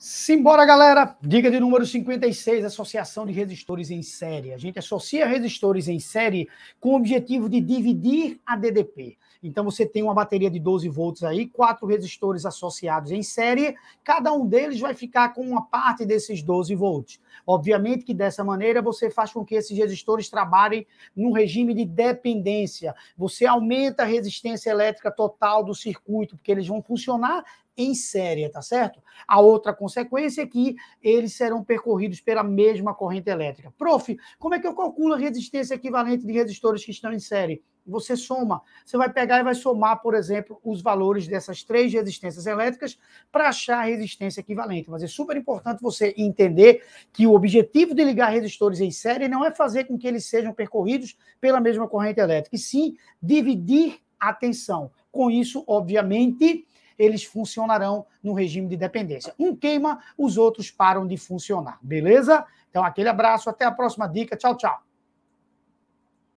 Simbora, galera! Dica de número 56, associação de resistores em série. A gente associa resistores em série com o objetivo de dividir a DDP. Então você tem uma bateria de 12 volts aí, quatro resistores associados em série, cada um deles vai ficar com uma parte desses 12 volts. Obviamente que dessa maneira você faz com que esses resistores trabalhem num regime de dependência. Você aumenta a resistência elétrica total do circuito, porque eles vão funcionar em série, tá certo? A outra consequência é que eles serão percorridos pela mesma corrente elétrica. Prof, como é que eu calculo a resistência equivalente de resistores que estão em série? Você soma, você vai pegar e vai somar, por exemplo, os valores dessas três resistências elétricas para achar a resistência equivalente. Mas é super importante você entender que o objetivo de ligar resistores em série não é fazer com que eles sejam percorridos pela mesma corrente elétrica, e sim dividir a tensão. Com isso, obviamente, eles funcionarão no regime de dependência. Um queima, os outros param de funcionar, beleza? Então, aquele abraço, até a próxima dica. Tchau, tchau.